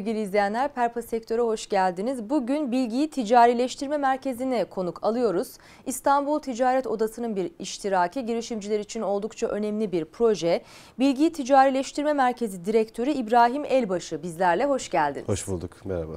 sevgili izleyenler. Perpa Sektör'e hoş geldiniz. Bugün Bilgiyi Ticarileştirme Merkezi'ne konuk alıyoruz. İstanbul Ticaret Odası'nın bir iştiraki girişimciler için oldukça önemli bir proje. Bilgiyi Ticarileştirme Merkezi Direktörü İbrahim Elbaşı bizlerle hoş geldiniz. Hoş bulduk, merhaba.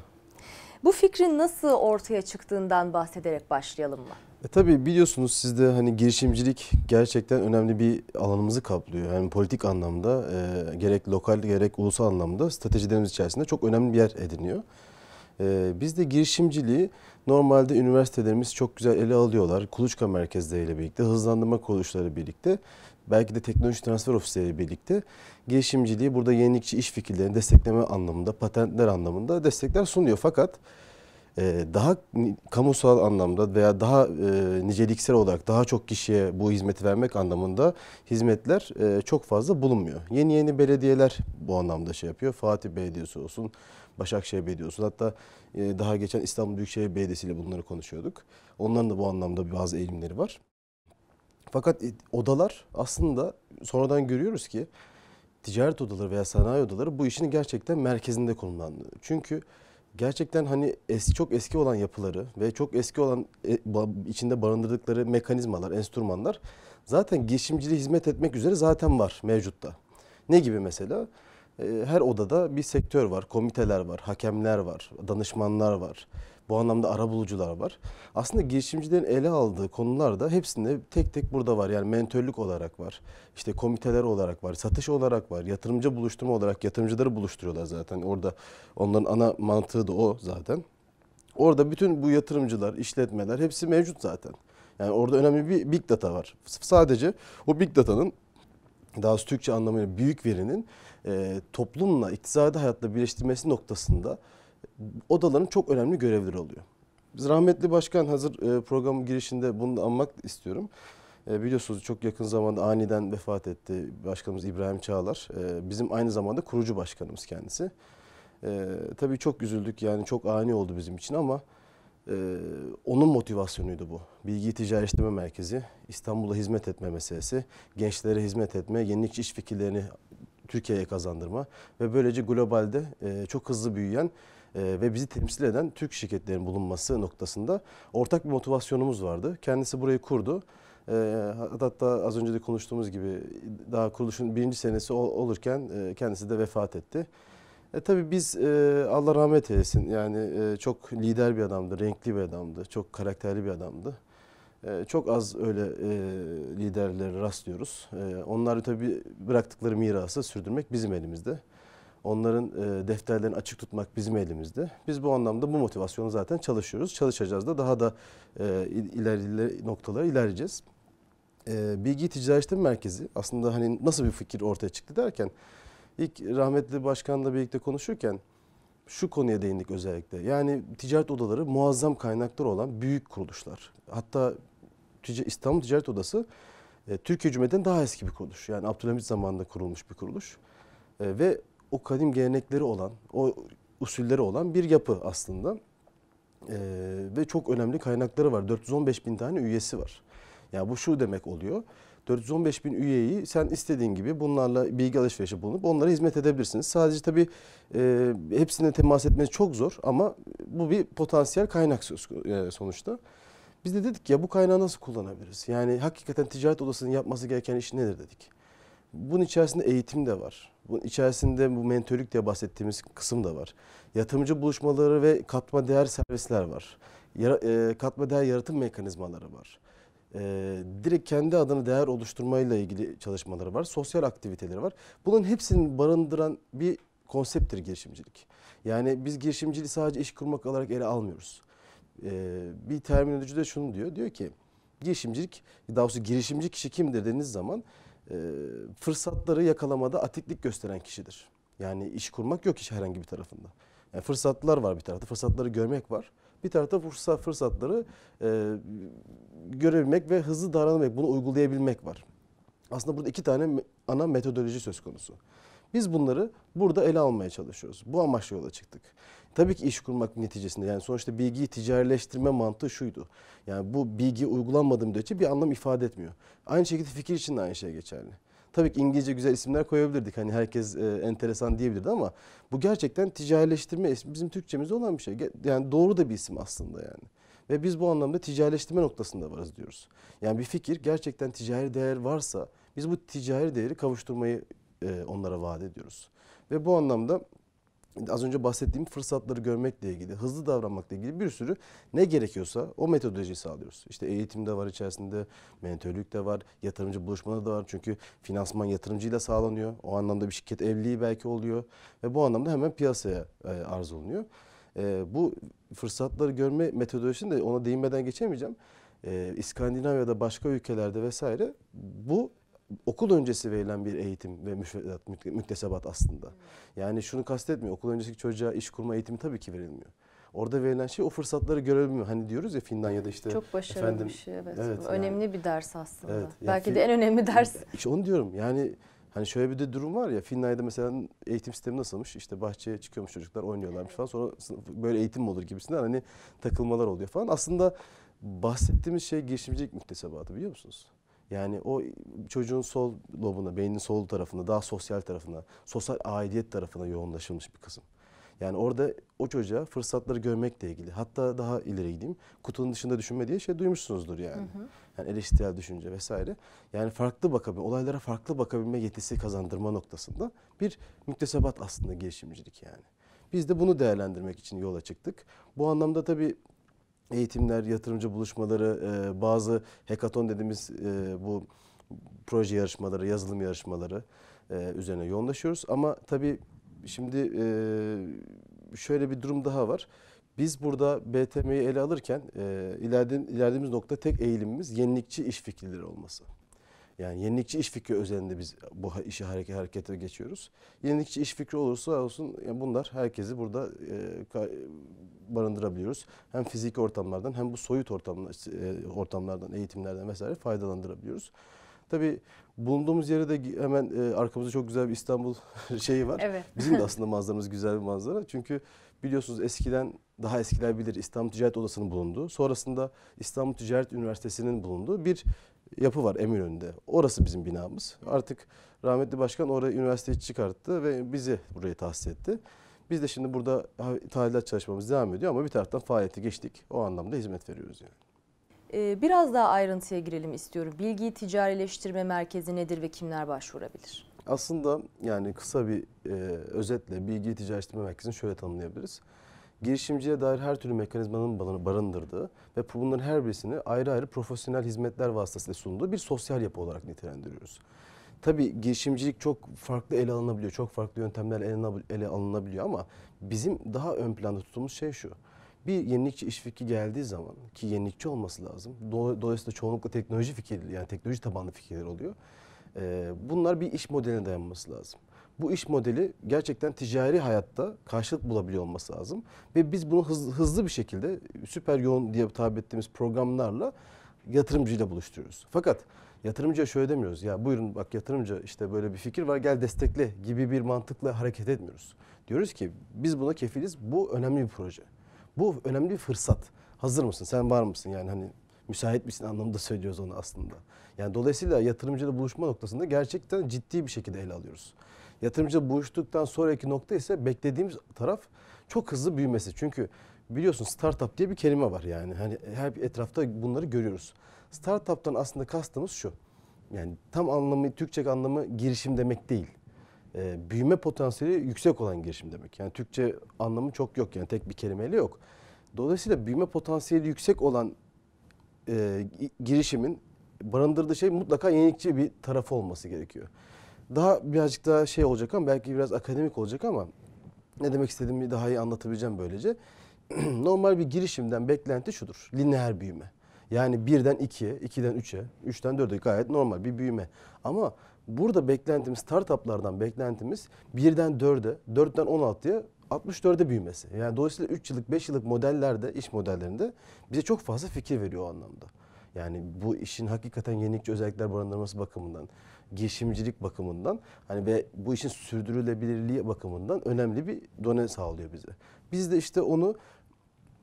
Bu fikrin nasıl ortaya çıktığından bahsederek başlayalım mı? E tabii biliyorsunuz sizde hani girişimcilik gerçekten önemli bir alanımızı kaplıyor. Hani politik anlamda e, gerek lokal gerek ulusal anlamda stratejilerimiz içerisinde çok önemli bir yer ediniyor. E, biz de girişimciliği normalde üniversitelerimiz çok güzel ele alıyorlar. Kuluçka merkezleriyle birlikte, hızlandırma kuruluşları birlikte belki de teknoloji transfer ofisleriyle birlikte girişimciliği burada yenilikçi iş fikirlerini destekleme anlamında, patentler anlamında destekler sunuyor. Fakat ee, daha kamusal anlamda veya daha e, niceliksel olarak daha çok kişiye bu hizmeti vermek anlamında hizmetler e, çok fazla bulunmuyor. Yeni yeni belediyeler bu anlamda şey yapıyor. Fatih Belediyesi olsun, Başakşehir Belediyesi olsun. Hatta e, daha geçen İstanbul Büyükşehir Belediyesi ile bunları konuşuyorduk. Onların da bu anlamda bazı eğilimleri var. Fakat odalar aslında sonradan görüyoruz ki ticaret odaları veya sanayi odaları bu işin gerçekten merkezinde konumlandı. Çünkü Gerçekten hani eski çok eski olan yapıları ve çok eski olan e, ba, içinde barındırdıkları mekanizmalar, enstrümanlar zaten girişimciliğe hizmet etmek üzere zaten var mevcutta. Ne gibi mesela? E, her odada bir sektör var, komiteler var, hakemler var, danışmanlar var. Bu anlamda arabulucular var. Aslında girişimcilerin ele aldığı konular da hepsinde tek tek burada var. Yani mentörlük olarak var. İşte komiteler olarak var. Satış olarak var. Yatırımcı buluşturma olarak yatırımcıları buluşturuyorlar zaten. Orada onların ana mantığı da o zaten. Orada bütün bu yatırımcılar, işletmeler hepsi mevcut zaten. Yani orada önemli bir big data var. sadece o big data'nın daha Türkçe anlamıyla büyük verinin e, toplumla, iktisadi hayatla birleştirmesi noktasında odaların çok önemli görevleri oluyor. Biz rahmetli başkan hazır e, programın girişinde bunu anmak istiyorum. E, biliyorsunuz çok yakın zamanda aniden vefat etti başkanımız İbrahim Çağlar. E, bizim aynı zamanda kurucu başkanımız kendisi. tabii çok üzüldük yani çok ani oldu bizim için ama onun motivasyonuydu bu. Bilgi Ticaretleştirme Merkezi, İstanbul'a hizmet etme meselesi, gençlere hizmet etme, yenilikçi iş fikirlerini Türkiye'ye kazandırma ve böylece globalde çok hızlı büyüyen ee, ve bizi temsil eden Türk şirketlerin bulunması noktasında ortak bir motivasyonumuz vardı. Kendisi burayı kurdu. Ee, hatta az önce de konuştuğumuz gibi daha kuruluşun birinci senesi olurken e, kendisi de vefat etti. E tabii biz e, Allah rahmet eylesin yani e, çok lider bir adamdı, renkli bir adamdı, çok karakterli bir adamdı. çok az öyle e, liderlere rastlıyoruz. E, onlar tabii bıraktıkları mirası sürdürmek bizim elimizde. Onların e, defterlerini açık tutmak bizim elimizde. Biz bu anlamda bu motivasyonu zaten çalışıyoruz. Çalışacağız da daha da e, ileri noktalara ilerleyeceğiz. E, Bilgi Ticaretleştirme Merkezi aslında hani nasıl bir fikir ortaya çıktı derken ilk rahmetli başkanla birlikte konuşurken şu konuya değindik özellikle. Yani ticaret odaları muazzam kaynakları olan büyük kuruluşlar. Hatta İstanbul Ticaret Odası e, Türkiye Cumhuriyeti'nin daha eski bir kuruluş. Yani Abdülhamit zamanında kurulmuş bir kuruluş. E, ve o kadim gelenekleri olan, o usulleri olan bir yapı aslında. Ee, ve çok önemli kaynakları var. 415 bin tane üyesi var. Ya yani bu şu demek oluyor. 415 bin üyeyi sen istediğin gibi bunlarla bilgi alışverişi bulunup onlara hizmet edebilirsiniz. Sadece tabii e, hepsine temas etmesi çok zor ama bu bir potansiyel kaynak e, sonuçta. Biz de dedik ya bu kaynağı nasıl kullanabiliriz? Yani hakikaten ticaret odasının yapması gereken iş nedir dedik. Bunun içerisinde eğitim de var. Bunun içerisinde bu mentörlük diye bahsettiğimiz kısım da var. Yatırımcı buluşmaları ve katma değer servisler var. Yara, e, katma değer yaratım mekanizmaları var. E, direkt kendi adına değer oluşturmayla ilgili çalışmaları var. Sosyal aktiviteleri var. Bunun hepsini barındıran bir konsepttir girişimcilik. Yani biz girişimciliği sadece iş kurmak olarak ele almıyoruz. E, bir terminoloji de şunu diyor. Diyor ki girişimcilik, daha doğrusu girişimci kişi kimdir dediğiniz zaman e, fırsatları yakalamada atiklik gösteren kişidir. Yani iş kurmak yok iş herhangi bir tarafında. Yani e, fırsatlar var bir tarafta, fırsatları görmek var. Bir tarafta fırsat, fırsatları e, görebilmek ve hızlı davranabilmek, bunu uygulayabilmek var. Aslında burada iki tane ana metodoloji söz konusu. Biz bunları burada ele almaya çalışıyoruz. Bu amaçla yola çıktık. Tabii ki iş kurmak neticesinde yani sonuçta bilgiyi ticarileştirme mantığı şuydu. Yani bu bilgi uygulanmadığı müddetçe bir anlam ifade etmiyor. Aynı şekilde fikir için de aynı şey geçerli. Tabii ki İngilizce güzel isimler koyabilirdik. Hani herkes e, enteresan diyebilirdi ama bu gerçekten ticarileştirme ismi bizim Türkçemizde olan bir şey. Yani doğru da bir isim aslında yani. Ve biz bu anlamda ticarileştirme noktasında varız diyoruz. Yani bir fikir gerçekten ticari değer varsa biz bu ticari değeri kavuşturmayı e, onlara vaat ediyoruz. Ve bu anlamda az önce bahsettiğim fırsatları görmekle ilgili, hızlı davranmakla ilgili bir sürü ne gerekiyorsa o metodolojiyi sağlıyoruz. İşte eğitim de var içerisinde, mentörlük de var, yatırımcı buluşmada da var. Çünkü finansman yatırımcıyla sağlanıyor. O anlamda bir şirket evliliği belki oluyor ve bu anlamda hemen piyasaya e, arz olunuyor. E, bu fırsatları görme metodolojisini de ona değinmeden geçemeyeceğim. İskandinavya'da başka ülkelerde vesaire bu okul öncesi verilen bir eğitim ve müfredat, müktesebat aslında. Yani şunu kastetmiyor. Okul öncesi çocuğa iş kurma eğitimi tabii ki verilmiyor. Orada verilen şey o fırsatları görebilmiyor. Hani diyoruz ya Finlandiya'da işte. Çok başarılı efendim, bir şey evet. evet önemli yani. bir ders aslında. Evet, yani Belki de en önemli ders. İşte onu diyorum yani hani şöyle bir de durum var ya Finlandiya'da mesela eğitim sistemi nasılmış? İşte bahçeye çıkıyormuş çocuklar oynuyorlarmış evet. falan. Sonra böyle eğitim mi olur gibisinden hani takılmalar oluyor falan. Aslında bahsettiğimiz şey girişimcilik müktesebatı biliyor musunuz? Yani o çocuğun sol lobuna, beynin sol tarafında, daha sosyal tarafına, sosyal aidiyet tarafına yoğunlaşılmış bir kısım. Yani orada o çocuğa fırsatları görmekle ilgili. Hatta daha ileri gideyim. Kutunun dışında düşünme diye şey duymuşsunuzdur yani. Hı hı. Yani eleştirel düşünce vesaire. Yani farklı bakabilme, olaylara farklı bakabilme yetisi kazandırma noktasında bir müktesebat aslında girişimcilik yani. Biz de bunu değerlendirmek için yola çıktık. Bu anlamda tabii eğitimler, yatırımcı buluşmaları, e, bazı hekaton dediğimiz e, bu proje yarışmaları, yazılım yarışmaları e, üzerine yoğunlaşıyoruz. Ama tabii şimdi e, şöyle bir durum daha var. Biz burada BTM'yi ele alırken e, ilerlediğimiz nokta tek eğilimimiz yenilikçi iş fikirleri olması. Yani yenilikçi iş fikri özelinde biz bu işi hareket, harekete geçiyoruz. Yenilikçi iş fikri olursa olsun yani bunlar herkesi burada e, barındırabiliyoruz. Hem fiziki ortamlardan hem bu soyut ortamlar, e, ortamlardan, eğitimlerden vesaire faydalandırabiliyoruz. Tabii bulunduğumuz yere de hemen e, arkamızda çok güzel bir İstanbul şeyi var. Evet. Bizim de aslında manzaramız güzel bir manzara. Çünkü biliyorsunuz eskiden daha eskiler bilir İstanbul Ticaret Odası'nın bulunduğu, sonrasında İstanbul Ticaret Üniversitesi'nin bulunduğu bir yapı var Eminönü'nde. Orası bizim binamız. Artık rahmetli başkan orayı üniversiteyi çıkarttı ve bizi buraya tahsis etti. Biz de şimdi burada tadilat çalışmamız devam ediyor ama bir taraftan faaliyeti geçtik. O anlamda hizmet veriyoruz yani. Ee, biraz daha ayrıntıya girelim istiyorum. Bilgi Ticarileştirme Merkezi nedir ve kimler başvurabilir? Aslında yani kısa bir e, özetle Bilgi Ticarileştirme Merkezi'ni şöyle tanımlayabiliriz girişimciye dair her türlü mekanizmanın barındırdığı ve bunların her birisini ayrı ayrı profesyonel hizmetler vasıtasıyla sunduğu bir sosyal yapı olarak nitelendiriyoruz. Tabii girişimcilik çok farklı ele alınabiliyor, çok farklı yöntemler ele alınabiliyor ama bizim daha ön planda tuttuğumuz şey şu. Bir yenilikçi iş fikri geldiği zaman ki yenilikçi olması lazım. Dolayısıyla çoğunlukla teknoloji fikirleri yani teknoloji tabanlı fikirler oluyor. Bunlar bir iş modeline dayanması lazım bu iş modeli gerçekten ticari hayatta karşılık bulabiliyor olması lazım. Ve biz bunu hızlı, hızlı bir şekilde süper yoğun diye tabi ettiğimiz programlarla yatırımcıyla buluşturuyoruz. Fakat yatırımcıya şöyle demiyoruz. Ya buyurun bak yatırımcı işte böyle bir fikir var gel destekle gibi bir mantıkla hareket etmiyoruz. Diyoruz ki biz buna kefiliz. Bu önemli bir proje. Bu önemli bir fırsat. Hazır mısın? Sen var mısın? Yani hani müsait misin anlamında söylüyoruz onu aslında. Yani dolayısıyla yatırımcıyla buluşma noktasında gerçekten ciddi bir şekilde ele alıyoruz. Yatırımcı buluştuktan sonraki nokta ise beklediğimiz taraf çok hızlı büyümesi. Çünkü biliyorsun startup diye bir kelime var yani. Hani her etrafta bunları görüyoruz. Startup'tan aslında kastımız şu. Yani tam anlamı Türkçe anlamı girişim demek değil. Ee, büyüme potansiyeli yüksek olan girişim demek. Yani Türkçe anlamı çok yok yani tek bir kelimeyle yok. Dolayısıyla büyüme potansiyeli yüksek olan e, girişimin barındırdığı şey mutlaka yenilikçi bir tarafı olması gerekiyor. Daha birazcık daha şey olacak ama belki biraz akademik olacak ama ne demek istediğimi daha iyi anlatabileceğim böylece. Normal bir girişimden beklenti şudur. Lineer büyüme. Yani birden 2'ye, iki, 2'den 3'e, 3'ten 4'e gayet normal bir büyüme. Ama burada beklentimiz startuplardan beklentimiz birden 4'e, 4'ten 16'ya 64'e büyümesi. Yani dolayısıyla 3 yıllık 5 yıllık modellerde, iş modellerinde bize çok fazla fikir veriyor o anlamda. Yani bu işin hakikaten yenilikçi özellikler barındırması bakımından girişimcilik bakımından hani ve bu işin sürdürülebilirliği bakımından önemli bir done sağlıyor bize. Biz de işte onu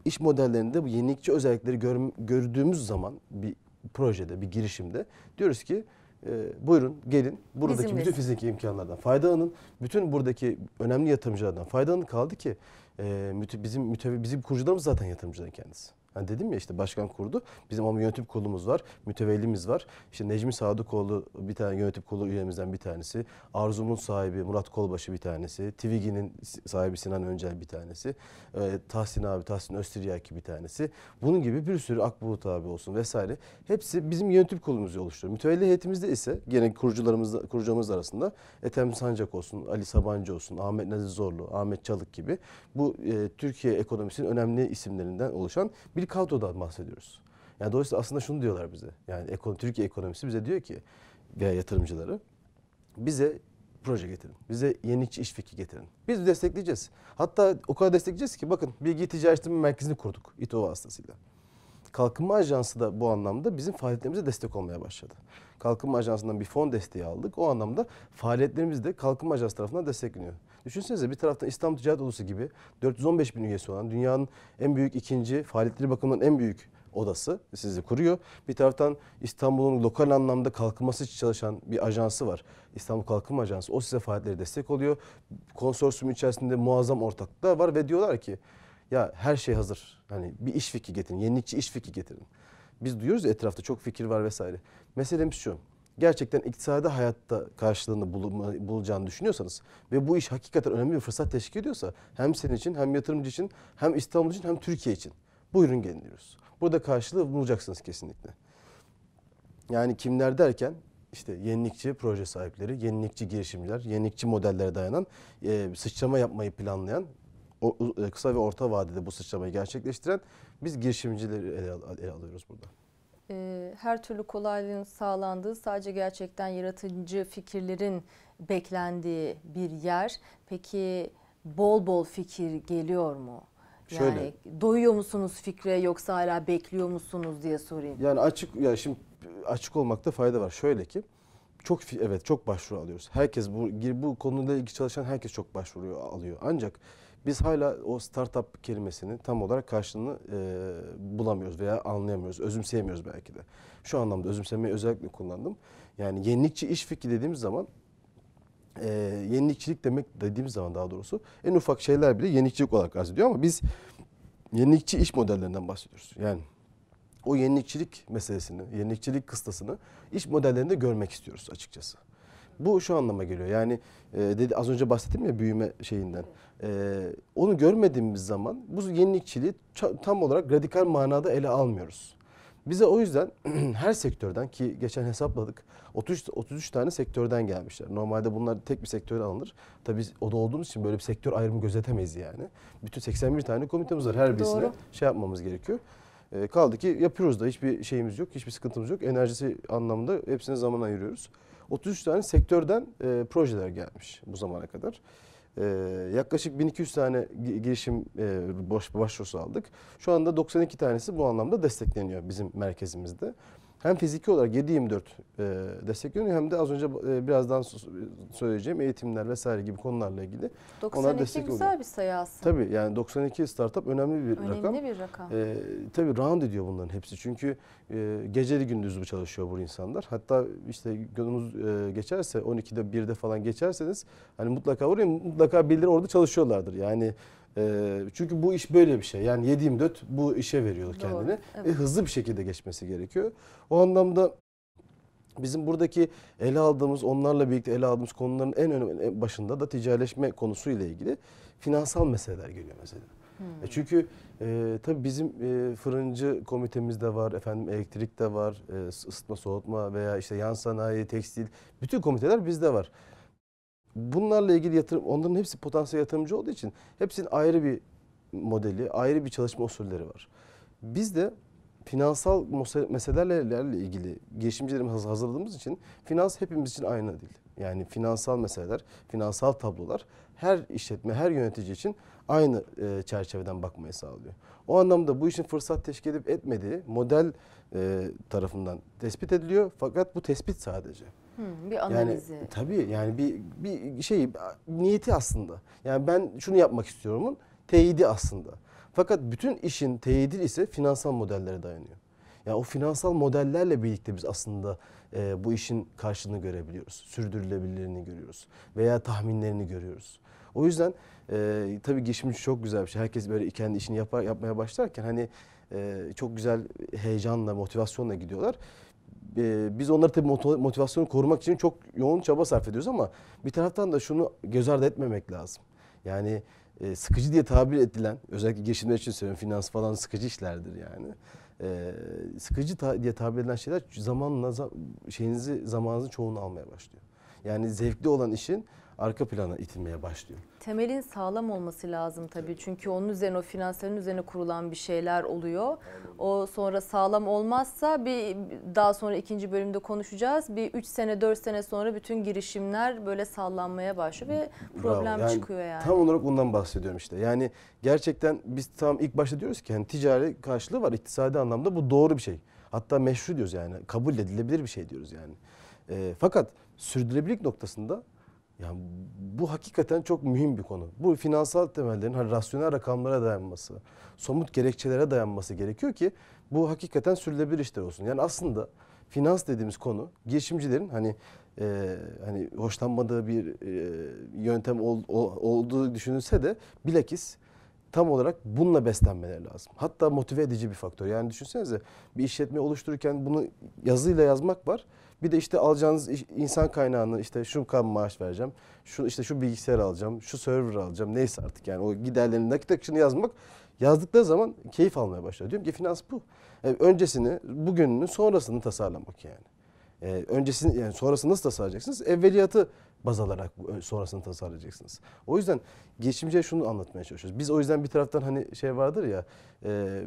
iş modellerinde bu yenilikçi özellikleri gör, gördüğümüz zaman bir projede, bir girişimde diyoruz ki e, buyurun gelin buradaki Bizim bütün fiziki imkanlardan faydalanın. Bütün buradaki önemli yatırımcılardan faydalanın. Kaldı ki e, bizim mütevi, bizim kurucularımız zaten yatırımcıların kendisi. Yani dedim ya işte başkan kurdu. Bizim ama yönetim kurulumuz var, mütevellimiz var. İşte Necmi Sadıkoğlu bir tane yönetim kurulu üyemizden bir tanesi. Arzum'un sahibi Murat Kolbaşı bir tanesi. Tivigi'nin sahibi Sinan Öncel bir tanesi. Ee, Tahsin abi, Tahsin Östiryaki bir tanesi. Bunun gibi bir sürü Akbulut abi olsun vesaire. Hepsi bizim yönetim kurulumuzu oluşturuyor. Mütevelli heyetimizde ise gene kurucularımız, kurucularımız arasında Ethem Sancak olsun, Ali Sabancı olsun, Ahmet Nazizorlu, Ahmet Çalık gibi bu e, Türkiye ekonomisinin önemli isimlerinden oluşan bir bir kadrodan bahsediyoruz. Yani dolayısıyla aslında şunu diyorlar bize. Yani ekonomi, Türkiye ekonomisi bize diyor ki veya yatırımcıları bize proje getirin. Bize yenilikçi iş fikri getirin. Biz destekleyeceğiz. Hatta o kadar destekleyeceğiz ki bakın Bilgi Ticaretleştirme Merkezi'ni kurduk İTO vasıtasıyla. Kalkınma Ajansı da bu anlamda bizim faaliyetlerimize destek olmaya başladı. Kalkınma Ajansı'ndan bir fon desteği aldık. O anlamda faaliyetlerimiz de Kalkınma Ajansı tarafından destekleniyor. Düşünsenize bir taraftan İstanbul Ticaret Odası gibi 415 bin üyesi olan dünyanın en büyük ikinci faaliyetleri bakımından en büyük odası sizi kuruyor. Bir taraftan İstanbul'un lokal anlamda kalkınması için çalışan bir ajansı var. İstanbul Kalkınma Ajansı. O size faaliyetleri destek oluyor. Konsorsiyum içerisinde muazzam ortaklıklar var ve diyorlar ki ya her şey hazır. Hani bir iş fikri getirin, yenilikçi iş fikri getirin. Biz duyuyoruz ya etrafta çok fikir var vesaire. Meselemiz şu gerçekten iktisadi hayatta karşılığını bulma, bulacağını düşünüyorsanız ve bu iş hakikaten önemli bir fırsat teşkil ediyorsa hem senin için hem yatırımcı için hem İstanbul için hem Türkiye için buyurun gelin diyoruz. Burada karşılığı bulacaksınız kesinlikle. Yani kimler derken işte yenilikçi proje sahipleri, yenilikçi girişimciler, yenilikçi modellere dayanan e, sıçrama yapmayı planlayan o, e, kısa ve orta vadede bu sıçramayı gerçekleştiren biz girişimcileri ele, ele alıyoruz burada e, her türlü kolaylığın sağlandığı sadece gerçekten yaratıcı fikirlerin beklendiği bir yer. Peki bol bol fikir geliyor mu? Yani Şöyle, doyuyor musunuz fikre yoksa hala bekliyor musunuz diye sorayım. Yani açık ya yani şimdi açık olmakta fayda var. Şöyle ki çok evet çok başvuru alıyoruz. Herkes bu bu konuda ilgi çalışan herkes çok başvuru alıyor. Ancak biz hala o startup kelimesinin tam olarak karşılığını e, bulamıyoruz veya anlayamıyoruz, özümseyemiyoruz belki de. Şu anlamda özümsemeyi özellikle kullandım. Yani yenilikçi iş fikri dediğimiz zaman e, yenilikçilik demek dediğimiz zaman daha doğrusu en ufak şeyler bile yenilikçilik olarak arz ediyor ama biz yenilikçi iş modellerinden bahsediyoruz. Yani o yenilikçilik meselesini, yenilikçilik kıstasını iş modellerinde görmek istiyoruz açıkçası. Bu şu anlama geliyor. Yani e, dedi az önce bahsettim ya büyüme şeyinden. E, onu görmediğimiz zaman bu yenilikçiliği tam olarak radikal manada ele almıyoruz. Bize o yüzden her sektörden ki geçen hesapladık 33, 33 tane sektörden gelmişler. Normalde bunlar tek bir sektörden alınır. Tabii o da olduğumuz için böyle bir sektör ayrımı gözetemeyiz yani. Bütün 81 tane komitemiz var. Her birisine Doğru. şey yapmamız gerekiyor. E, kaldı ki yapıyoruz da hiçbir şeyimiz yok, hiçbir sıkıntımız yok. Enerjisi anlamında hepsine zaman ayırıyoruz. 33 tane sektörden e, projeler gelmiş bu zamana kadar. E, yaklaşık 1200 tane girişim e, baş, başvurusu aldık. Şu anda 92 tanesi bu anlamda destekleniyor bizim merkezimizde hem fiziki olarak 7-24 e, destekleniyor hem de az önce e, birazdan söyleyeceğim eğitimler vesaire gibi konularla ilgili 92 onlar destek güzel oluyor. bir sayı aslında. Tabii yani 92 startup önemli bir önemli rakam. Önemli bir rakam. E, tabii round ediyor bunların hepsi. Çünkü e, geceli bu çalışıyor bu insanlar. Hatta işte gününüz e, geçerse 12'de 1'de falan geçerseniz hani mutlaka oraya mutlaka birileri orada çalışıyorlardır. Yani ee, çünkü bu iş böyle bir şey. Yani yediğim 24 bu işe veriyor kendini. Doğru, e, evet. e, hızlı bir şekilde geçmesi gerekiyor. O anlamda bizim buradaki ele aldığımız, onlarla birlikte ele aldığımız konuların en önemli başında da ticaretleşme konusu ile ilgili finansal meseleler geliyor mesela. E, hmm. E çünkü e, tabii bizim e, fırıncı komitemiz de var, efendim elektrik de var, e, ısıtma soğutma veya işte yan sanayi, tekstil bütün komiteler bizde var bunlarla ilgili yatırım, onların hepsi potansiyel yatırımcı olduğu için hepsinin ayrı bir modeli, ayrı bir çalışma usulleri var. Biz de finansal meselelerle ilgili girişimcilerimiz hazırladığımız için finans hepimiz için aynı değil. Yani finansal meseleler, finansal tablolar her işletme, her yönetici için aynı e, çerçeveden bakmayı sağlıyor. O anlamda bu işin fırsat teşkil edip etmediği model e, tarafından tespit ediliyor. Fakat bu tespit sadece. Hı, hmm, bir analizi. Yani, tabii yani bir, bir şey niyeti aslında. Yani ben şunu yapmak istiyorumun teyidi aslında. Fakat bütün işin teyidi ise finansal modellere dayanıyor. Yani o finansal modellerle birlikte biz aslında e, bu işin karşılığını görebiliyoruz. Sürdürülebilirliğini görüyoruz. Veya tahminlerini görüyoruz. O yüzden e, tabii geçmiş çok güzel bir şey. Herkes böyle kendi işini yapar, yapmaya başlarken hani e, çok güzel heyecanla, motivasyonla gidiyorlar e, biz onları tabii motivasyonu korumak için çok yoğun çaba sarf ediyoruz ama bir taraftan da şunu göz ardı etmemek lazım. Yani e, sıkıcı diye tabir edilen özellikle girişimler için söylüyorum finans falan sıkıcı işlerdir yani. E, sıkıcı ta diye tabir edilen şeyler zamanla şeyinizi zamanınızın çoğunu almaya başlıyor. Yani zevkli olan işin arka plana itilmeye başlıyor. Temelin sağlam olması lazım tabii. Çünkü onun üzerine o finansların üzerine kurulan bir şeyler oluyor. O sonra sağlam olmazsa bir daha sonra ikinci bölümde konuşacağız. Bir 3 sene 4 sene sonra bütün girişimler böyle sallanmaya başlıyor ve problem yani çıkıyor yani. Tam olarak bundan bahsediyorum işte. Yani gerçekten biz tam ilk başta diyoruz ki yani ticari karşılığı var iktisadi anlamda bu doğru bir şey. Hatta meşru diyoruz yani kabul edilebilir bir şey diyoruz yani. E, fakat sürdürülebilirlik noktasında yani bu hakikaten çok mühim bir konu. Bu finansal temellerin hani rasyonel rakamlara dayanması, somut gerekçelere dayanması gerekiyor ki bu hakikaten sürülebilir işler olsun. Yani aslında finans dediğimiz konu girişimcilerin hani e, hani hoşlanmadığı bir e, yöntem ol, ol, olduğu düşünülse de bilakis tam olarak bununla beslenmeleri lazım. Hatta motive edici bir faktör. Yani düşünsenize bir işletme oluştururken bunu yazıyla yazmak var. Bir de işte alacağınız insan kaynağını işte şu kan maaş vereceğim. Şu işte şu bilgisayar alacağım. Şu server alacağım. Neyse artık yani o giderlerin nakit akışını yazmak yazdıkları zaman keyif almaya başlıyor. Diyorum ki finans bu. Yani e, öncesini, bugününü, sonrasını tasarlamak yani. Ee, öncesini yani sonrasını nasıl tasarlayacaksınız? Evveliyatı baz alarak e, sonrasını tasarlayacaksınız. O yüzden geçmişe şunu anlatmaya çalışıyoruz. Biz o yüzden bir taraftan hani şey vardır ya e,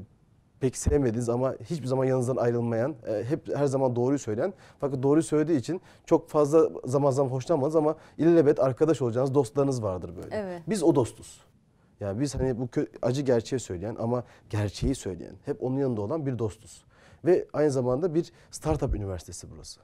pek sevmediğiniz ama hiçbir zaman yanınızdan ayrılmayan, e, hep her zaman doğruyu söyleyen fakat doğruyu söylediği için çok fazla zaman zaman hoşlanmaz ama ilelebet arkadaş olacağınız dostlarınız vardır böyle. Evet. Biz o dostuz. Yani biz hani bu acı gerçeği söyleyen ama gerçeği söyleyen, hep onun yanında olan bir dostuz. Ve aynı zamanda bir startup üniversitesi burası.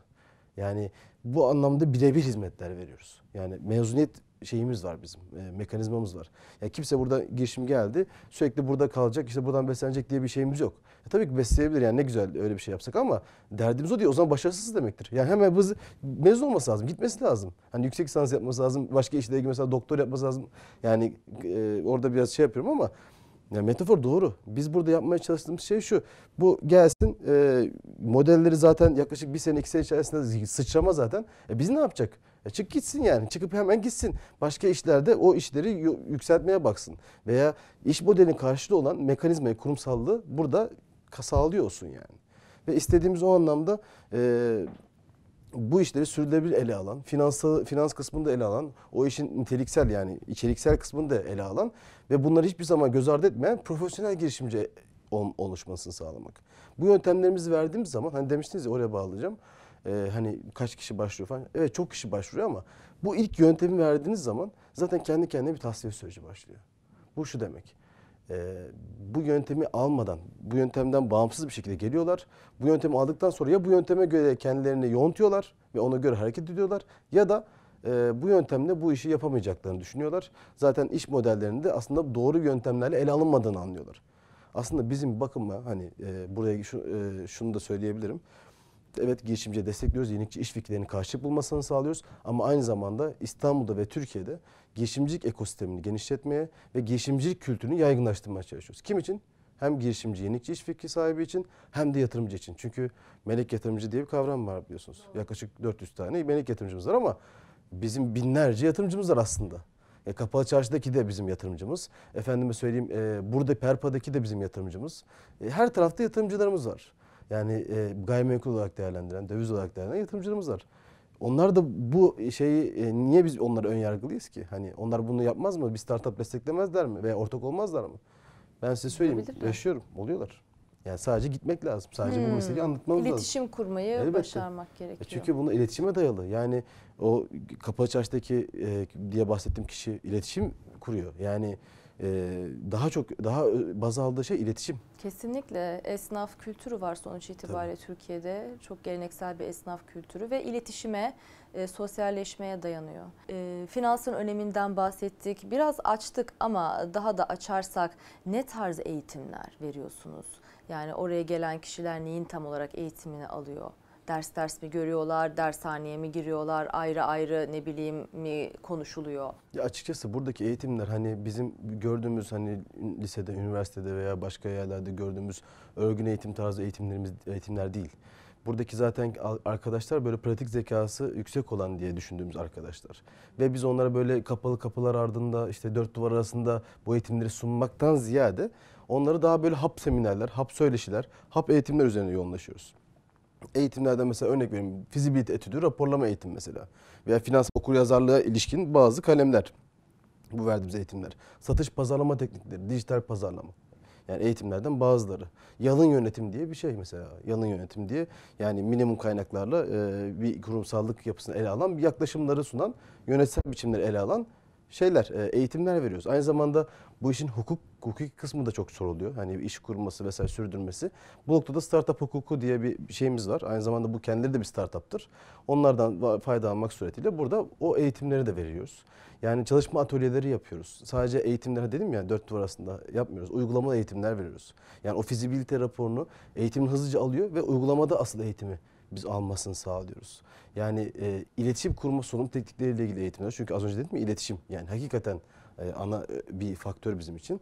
Yani bu anlamda birebir hizmetler veriyoruz. Yani mezuniyet şeyimiz var bizim. E, mekanizmamız var. Yani kimse burada girişim geldi. Sürekli burada kalacak, işte buradan beslenecek diye bir şeyimiz yok. E, tabii ki besleyebilir yani ne güzel öyle bir şey yapsak ama derdimiz o değil. O zaman başarısız demektir. Yani hemen biz mezun olması lazım, gitmesi lazım. Hani yüksek lisans yapması lazım, başka işle mesela doktor yapması lazım. Yani e, orada biraz şey yapıyorum ama yani metafor doğru. Biz burada yapmaya çalıştığımız şey şu. Bu gelsin e, modelleri zaten yaklaşık bir sene iki sene içerisinde sıçrama zaten. E biz ne yapacak? E çık gitsin yani. Çıkıp hemen gitsin. Başka işlerde o işleri yükseltmeye baksın. Veya iş modelinin karşılığı olan mekanizmayı, kurumsallığı burada sağlıyor olsun yani. Ve istediğimiz o anlamda e, bu işleri sürdürülebilir ele alan, finansı, finans kısmını da ele alan, o işin niteliksel yani içeriksel kısmını da ele alan ve bunları hiçbir zaman göz ardı etmeyen profesyonel girişimci oluşmasını sağlamak. Bu yöntemlerimizi verdiğimiz zaman hani demiştiniz ya oraya bağlayacağım e, hani kaç kişi başvuruyor falan. Evet çok kişi başvuruyor ama bu ilk yöntemi verdiğiniz zaman zaten kendi kendine bir tasfiye süreci başlıyor. Bu şu demek. E, bu yöntemi almadan, bu yöntemden bağımsız bir şekilde geliyorlar. Bu yöntemi aldıktan sonra ya bu yönteme göre kendilerini yontuyorlar ve ona göre hareket ediyorlar ya da e, bu yöntemle bu işi yapamayacaklarını düşünüyorlar. Zaten iş modellerinde aslında doğru yöntemlerle ele alınmadığını anlıyorlar. Aslında bizim bakıma hani e, buraya şu, e, şunu da söyleyebilirim evet girişimciye destekliyoruz. Yenilikçi iş fikirlerini karşılık bulmasını sağlıyoruz. Ama aynı zamanda İstanbul'da ve Türkiye'de girişimcilik ekosistemini genişletmeye ve girişimcilik kültürünü yaygınlaştırmaya çalışıyoruz. Kim için? Hem girişimci, yenilikçi iş fikri sahibi için hem de yatırımcı için. Çünkü melek yatırımcı diye bir kavram var biliyorsunuz. Doğru. Yaklaşık 400 tane melek yatırımcımız var ama bizim binlerce yatırımcımız var aslında. E, Kapalı Çarşı'daki de bizim yatırımcımız. Efendime söyleyeyim e, burada Perpa'daki de bizim yatırımcımız. E, her tarafta yatırımcılarımız var. Yani e, gayrimenkul olarak değerlendiren, döviz olarak değerlendiren yatırımcılarımız var. Onlar da bu şeyi e, niye biz onlara ön yargılıyız ki? Hani onlar bunu yapmaz mı? Bir startup desteklemezler mi veya ortak olmazlar mı? Ben size söyleyeyim, yaşıyorum, oluyorlar. Yani sadece gitmek lazım. Sadece hmm. bu meseleyi anlatmamız İletişim lazım. İletişim kurmayı Elbette. başarmak e, gerekiyor. Çünkü bunu iletişime dayalı. Yani o kapalı çarşıdaki e, diye bahsettiğim kişi iletişim kuruyor. Yani ee, daha çok daha e, baz aldığı şey iletişim. Kesinlikle esnaf kültürü var sonuç itibariyle Tabii. Türkiye'de çok geleneksel bir esnaf kültürü ve iletişime, e, sosyalleşmeye dayanıyor. E, finansın öneminden bahsettik, biraz açtık ama daha da açarsak ne tarz eğitimler veriyorsunuz? Yani oraya gelen kişiler neyin tam olarak eğitimini alıyor? ders ders mi görüyorlar, dershaneye mi giriyorlar, ayrı ayrı ne bileyim mi konuşuluyor? Ya açıkçası buradaki eğitimler hani bizim gördüğümüz hani lisede, üniversitede veya başka yerlerde gördüğümüz örgün eğitim tarzı eğitimlerimiz eğitimler değil. Buradaki zaten arkadaşlar böyle pratik zekası yüksek olan diye düşündüğümüz arkadaşlar. Ve biz onlara böyle kapalı kapılar ardında işte dört duvar arasında bu eğitimleri sunmaktan ziyade onları daha böyle hap seminerler, hap söyleşiler, hap eğitimler üzerine yoğunlaşıyoruz eğitimlerde mesela örnek vereyim. Fizibilite etüdü, raporlama eğitim mesela. Veya finans okuryazarlığa ilişkin bazı kalemler. Bu verdiğimiz eğitimler. Satış pazarlama teknikleri, dijital pazarlama. Yani eğitimlerden bazıları. Yalın yönetim diye bir şey mesela. Yalın yönetim diye yani minimum kaynaklarla e, bir kurumsallık yapısını ele alan, bir yaklaşımları sunan, yönetsel biçimleri ele alan şeyler e, eğitimler veriyoruz. Aynı zamanda bu işin hukuk hukuki kısmı da çok soruluyor. Hani iş kurması vesaire sürdürmesi. Bu noktada startup hukuku diye bir şeyimiz var. Aynı zamanda bu kendileri de bir startuptır. Onlardan fayda almak suretiyle burada o eğitimleri de veriyoruz. Yani çalışma atölyeleri yapıyoruz. Sadece eğitimlere dedim ya dört duvar arasında yapmıyoruz. Uygulamalı eğitimler veriyoruz. Yani o fizibilite raporunu eğitimin hızlıca alıyor ve uygulamada asıl eğitimi biz almasını sağlıyoruz. Yani e, iletişim kurma sorum teknikleriyle ilgili eğitimler. Çünkü az önce dedim mi iletişim yani hakikaten e, ana e, bir faktör bizim için.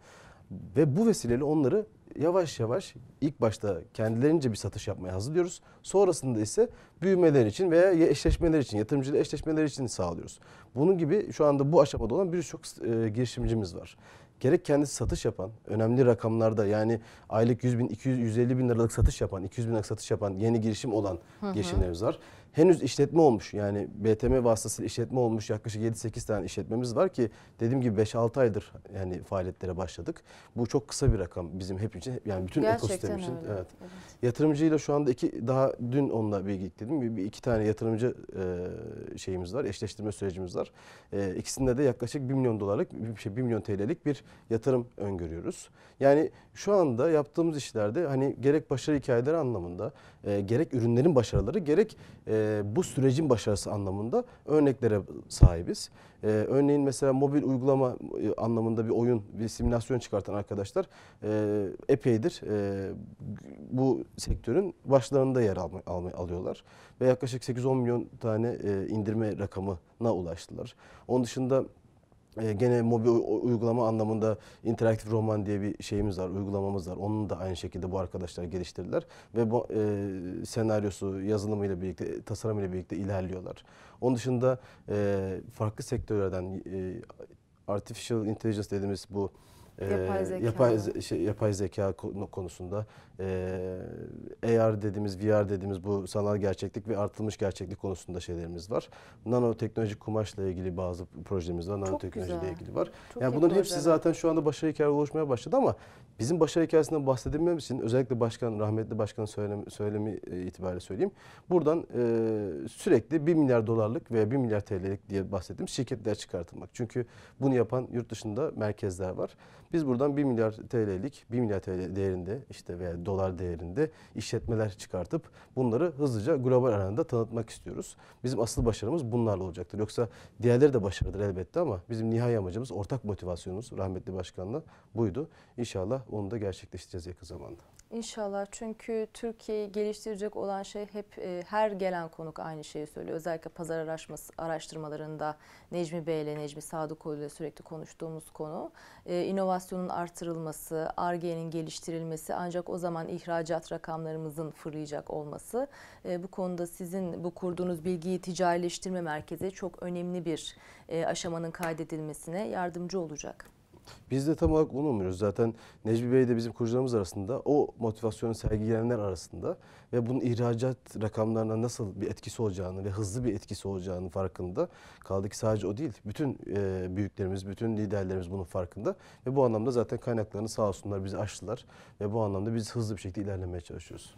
Ve bu vesileyle onları yavaş yavaş ilk başta kendilerince bir satış yapmaya hazırlıyoruz. Sonrasında ise büyümeler için veya eşleşmeler için, yatırımcıyla eşleşmeler için sağlıyoruz. Bunun gibi şu anda bu aşamada olan birçok e, girişimcimiz var gerek kendisi satış yapan, önemli rakamlarda yani aylık 100 bin, 200, 150 bin liralık satış yapan, 200 bin liralık satış yapan yeni girişim olan girişimlerimiz var henüz işletme olmuş. Yani BTM vasıtasıyla işletme olmuş yaklaşık 7-8 tane işletmemiz var ki dediğim gibi 5-6 aydır yani faaliyetlere başladık. Bu çok kısa bir rakam bizim hep için yani bütün Gerçekten ekosistem için. Öyle. Evet. evet. Yatırımcıyla şu anda iki daha dün onunla bir ekledim. Bir iki tane yatırımcı e, şeyimiz var, eşleştirme sürecimiz var. E, ikisinde de yaklaşık 1 milyon dolarlık bir şey 1 milyon TL'lik bir yatırım öngörüyoruz. Yani şu anda yaptığımız işlerde hani gerek başarı hikayeleri anlamında e, gerek ürünlerin başarıları gerek e, bu sürecin başarısı anlamında örneklere sahibiz. E, örneğin mesela mobil uygulama e, anlamında bir oyun, bir simülasyon çıkartan arkadaşlar e, epeydir e, bu sektörün başlarında yer alma, alma, alıyorlar. Ve yaklaşık 8-10 milyon tane e, indirme rakamına ulaştılar. Onun dışında ee, gene mobil uygulama anlamında interaktif roman diye bir şeyimiz var, uygulamamız var. Onun da aynı şekilde bu arkadaşlar geliştirdiler ve bu e, senaryosu yazılımıyla birlikte, tasarımıyla birlikte ilerliyorlar. Onun dışında e, farklı sektörlerden e, artificial intelligence dediğimiz bu e, yapay yapay, şey, yapay zeka konusunda e, ee, AR dediğimiz, VR dediğimiz bu sanal gerçeklik ve artılmış gerçeklik konusunda şeylerimiz var. Nanoteknolojik kumaşla ilgili bazı projelerimiz var. Nanoteknolojiyle ilgili var. Çok yani bunların hepsi zaten şu anda başarı hikayesi oluşmaya başladı ama bizim başarı hikayesinden bahsedilmemiz için özellikle başkan, rahmetli başkanın söylemi, söylemi itibariyle söyleyeyim. Buradan e, sürekli 1 milyar dolarlık veya 1 milyar TL'lik diye bahsettiğim şirketler çıkartılmak. Çünkü bunu yapan yurt dışında merkezler var. Biz buradan 1 milyar TL'lik, 1 milyar TL değerinde işte veya dolar değerinde işletmeler çıkartıp bunları hızlıca global arenada tanıtmak istiyoruz. Bizim asıl başarımız bunlarla olacaktır. Yoksa diğerleri de başarıdır elbette ama bizim nihai amacımız ortak motivasyonumuz rahmetli başkanla buydu. İnşallah onu da gerçekleştireceğiz yakın zamanda. İnşallah çünkü Türkiye'yi geliştirecek olan şey hep e, her gelen konuk aynı şeyi söylüyor. Özellikle pazar araştırması, araştırmalarında Necmi Bey ile Necmi Sadıkoğlu ile sürekli konuştuğumuz konu. E, inovasyonun artırılması, ARGE'nin geliştirilmesi ancak o zaman ihracat rakamlarımızın fırlayacak olması. E, bu konuda sizin bu kurduğunuz bilgiyi ticarileştirme merkezi çok önemli bir e, aşamanın kaydedilmesine yardımcı olacak. Biz de tam olarak onu umuyoruz. Zaten Necmi Bey de bizim kurucularımız arasında o motivasyonu sergileyenler arasında ve bunun ihracat rakamlarına nasıl bir etkisi olacağını ve hızlı bir etkisi olacağını farkında. Kaldı ki sadece o değil. Bütün e, büyüklerimiz, bütün liderlerimiz bunun farkında ve bu anlamda zaten kaynaklarını sağ olsunlar bizi açtılar ve bu anlamda biz hızlı bir şekilde ilerlemeye çalışıyoruz.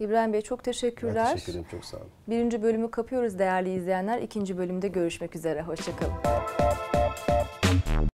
İbrahim Bey çok teşekkürler. Ben teşekkür ederim çok sağ olun. Birinci bölümü kapıyoruz değerli izleyenler. İkinci bölümde görüşmek üzere. Hoşçakalın.